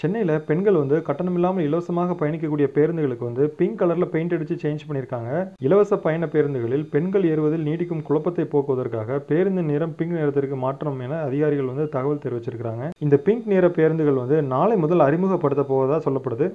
சென்னையில் பெண்கள் வந்து கட்டணம் இல்லாமல் இலவசமாக பயணிக்கக்கூடிய பேருந்துகளுக்கு வந்து பிங்க் கலரில் பெயிண்ட் அடித்து சேஞ்ச் பண்ணியிருக்காங்க இலவச பயண பேருந்துகளில் பெண்கள் ஏறுவதில் நீடிக்கும் குழப்பத்தை போக்குவதற்காக பேருந்து நிறம் பிங்க் நேரத்திற்கு மாற்றம் என அதிகாரிகள் வந்து தகவல் தெரிவிச்சிருக்கிறாங்க இந்த பிங்க் நிற பேருந்துகள் வந்து நாளை முதல் அறிமுகப்படுத்த போவதாக சொல்லப்படுது